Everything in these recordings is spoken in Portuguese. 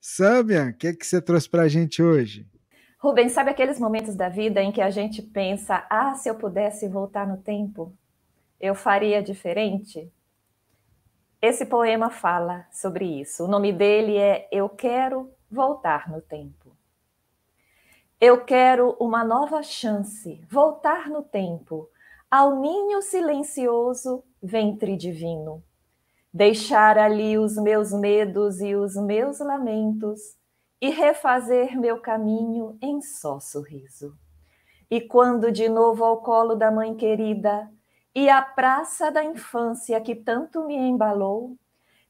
Sâmia, o que, é que você trouxe para a gente hoje? Rubens, sabe aqueles momentos da vida em que a gente pensa: ah, se eu pudesse voltar no tempo, eu faria diferente? Esse poema fala sobre isso. O nome dele é Eu Quero Voltar no Tempo. Eu quero uma nova chance, voltar no tempo, ao ninho silencioso, ventre divino deixar ali os meus medos e os meus lamentos e refazer meu caminho em só sorriso. E quando de novo ao colo da mãe querida e à praça da infância que tanto me embalou,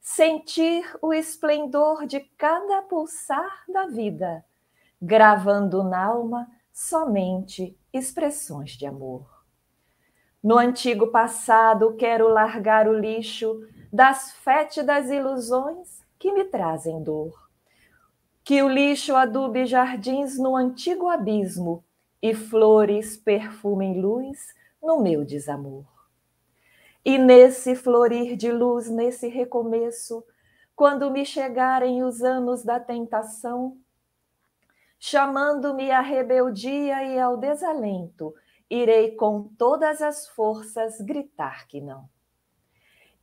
sentir o esplendor de cada pulsar da vida, gravando na alma somente expressões de amor. No antigo passado quero largar o lixo das fétidas ilusões que me trazem dor. Que o lixo adube jardins no antigo abismo e flores perfumem luz no meu desamor. E nesse florir de luz, nesse recomeço, quando me chegarem os anos da tentação, chamando-me à rebeldia e ao desalento, irei com todas as forças gritar que não.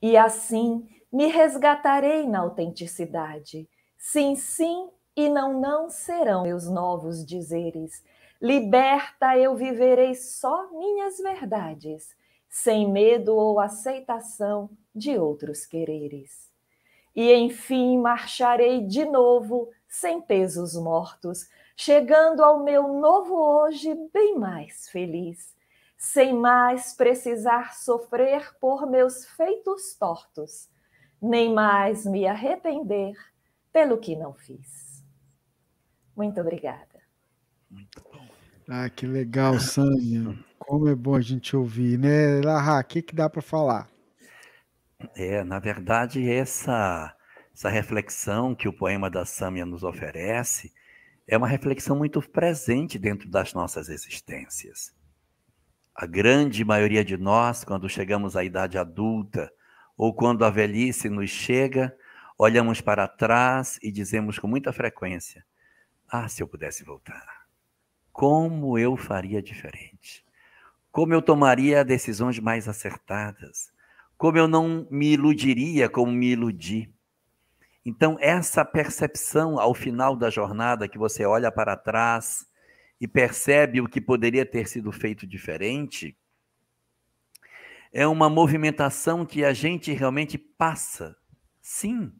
E assim me resgatarei na autenticidade. Sim, sim e não, não serão meus novos dizeres. Liberta eu viverei só minhas verdades, sem medo ou aceitação de outros quereres. E enfim marcharei de novo sem pesos mortos, chegando ao meu novo hoje bem mais feliz, sem mais precisar sofrer por meus feitos tortos, nem mais me arrepender pelo que não fiz. Muito obrigada. Muito bom. Ah, que legal, Sânia. Como é bom a gente ouvir, né? Larra, o que, que dá para falar? É, na verdade, essa essa reflexão que o poema da Sâmia nos oferece é uma reflexão muito presente dentro das nossas existências. A grande maioria de nós, quando chegamos à idade adulta ou quando a velhice nos chega, olhamos para trás e dizemos com muita frequência: Ah, se eu pudesse voltar, como eu faria diferente? Como eu tomaria decisões mais acertadas? Como eu não me iludiria como me iludi? Então, essa percepção ao final da jornada, que você olha para trás e percebe o que poderia ter sido feito diferente, é uma movimentação que a gente realmente passa. Sim.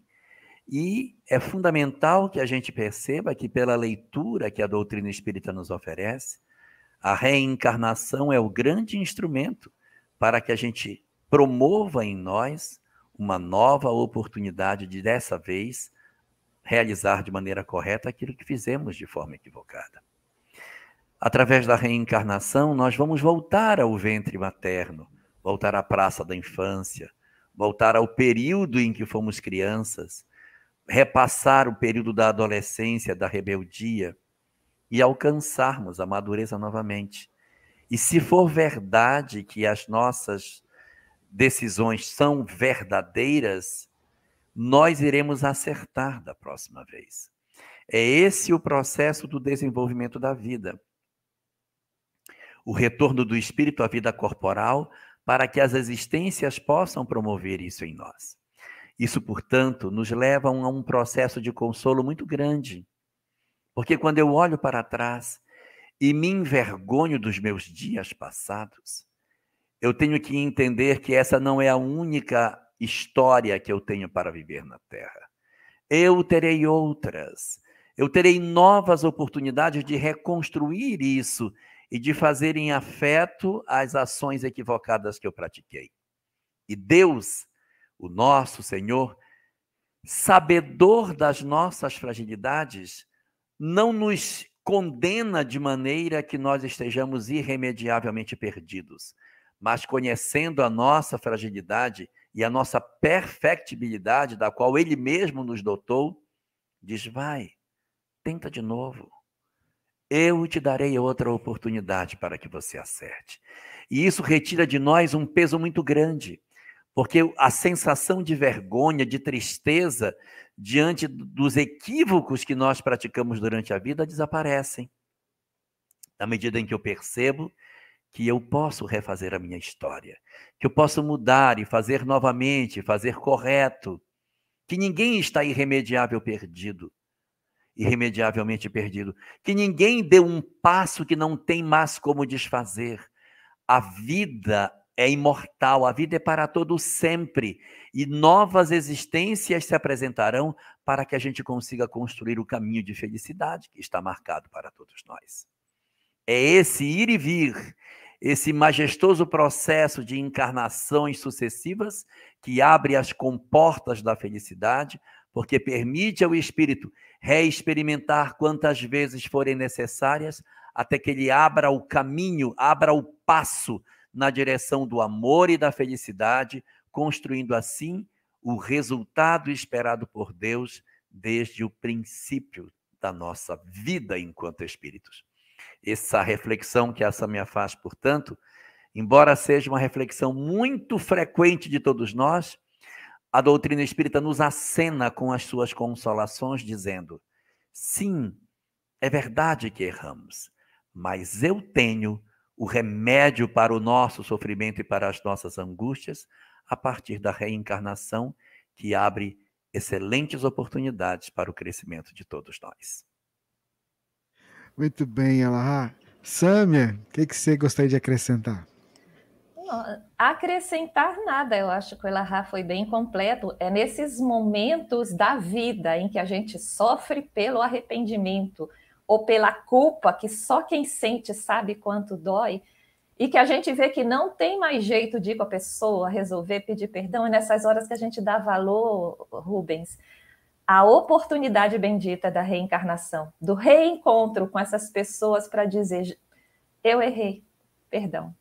E é fundamental que a gente perceba que, pela leitura que a doutrina espírita nos oferece, a reencarnação é o grande instrumento para que a gente promova em nós uma nova oportunidade de, dessa vez, realizar de maneira correta aquilo que fizemos de forma equivocada. Através da reencarnação, nós vamos voltar ao ventre materno, voltar à praça da infância, voltar ao período em que fomos crianças, repassar o período da adolescência, da rebeldia e alcançarmos a madureza novamente. E se for verdade que as nossas decisões são verdadeiras, nós iremos acertar da próxima vez. É esse o processo do desenvolvimento da vida. O retorno do espírito à vida corporal para que as existências possam promover isso em nós. Isso, portanto, nos leva a um processo de consolo muito grande. Porque quando eu olho para trás e me envergonho dos meus dias passados, eu tenho que entender que essa não é a única história que eu tenho para viver na Terra. Eu terei outras. Eu terei novas oportunidades de reconstruir isso e de fazer em afeto as ações equivocadas que eu pratiquei. E Deus, o nosso Senhor, sabedor das nossas fragilidades, não nos condena de maneira que nós estejamos irremediavelmente perdidos mas conhecendo a nossa fragilidade e a nossa perfectibilidade, da qual Ele mesmo nos dotou, diz: Vai, tenta de novo. Eu te darei outra oportunidade para que você acerte. E isso retira de nós um peso muito grande, porque a sensação de vergonha, de tristeza diante dos equívocos que nós praticamos durante a vida desaparecem. Na medida em que eu percebo que eu posso refazer a minha história, que eu posso mudar e fazer novamente, fazer correto, que ninguém está irremediável perdido, irremediavelmente perdido, que ninguém deu um passo que não tem mais como desfazer. A vida é imortal, a vida é para todo sempre, e novas existências se apresentarão para que a gente consiga construir o caminho de felicidade que está marcado para todos nós. É esse ir e vir esse majestoso processo de encarnações sucessivas que abre as comportas da felicidade, porque permite ao espírito reexperimentar quantas vezes forem necessárias até que ele abra o caminho, abra o passo na direção do amor e da felicidade, construindo assim o resultado esperado por Deus desde o princípio da nossa vida enquanto espíritos essa reflexão que a Samia faz, portanto, embora seja uma reflexão muito frequente de todos nós, a doutrina espírita nos acena com as suas consolações, dizendo: sim, é verdade que erramos, mas eu tenho o remédio para o nosso sofrimento e para as nossas angústias a partir da reencarnação, que abre excelentes oportunidades para o crescimento de todos nós. Muito bem, Alahá. Samia, o que, que você gostaria de acrescentar? acrescentar nada, eu acho que o Elahá foi bem completo. É nesses momentos da vida em que a gente sofre pelo arrependimento ou pela culpa, que só quem sente sabe quanto dói, e que a gente vê que não tem mais jeito de ir com a pessoa, resolver, pedir perdão, é nessas horas que a gente dá valor, Rubens, a oportunidade bendita da reencarnação, do reencontro com essas pessoas para dizer: eu errei, perdão,